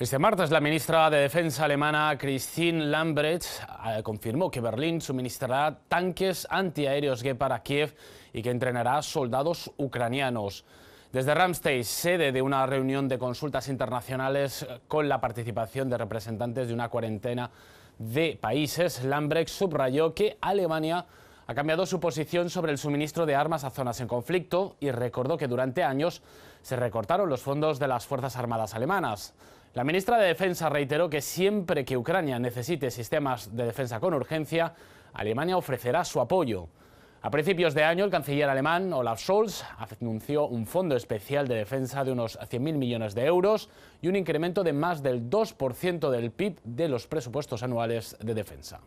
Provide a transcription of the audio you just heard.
Este martes la ministra de Defensa alemana Christine Lambrecht eh, confirmó que Berlín suministrará tanques antiaéreos Gepard a Kiev y que entrenará soldados ucranianos. Desde Ramstein, sede de una reunión de consultas internacionales eh, con la participación de representantes de una cuarentena de países, Lambrecht subrayó que Alemania ha cambiado su posición sobre el suministro de armas a zonas en conflicto y recordó que durante años se recortaron los fondos de las Fuerzas Armadas alemanas. La ministra de Defensa reiteró que siempre que Ucrania necesite sistemas de defensa con urgencia, Alemania ofrecerá su apoyo. A principios de año, el canciller alemán Olaf Scholz anunció un fondo especial de defensa de unos 100.000 millones de euros y un incremento de más del 2% del PIB de los presupuestos anuales de defensa.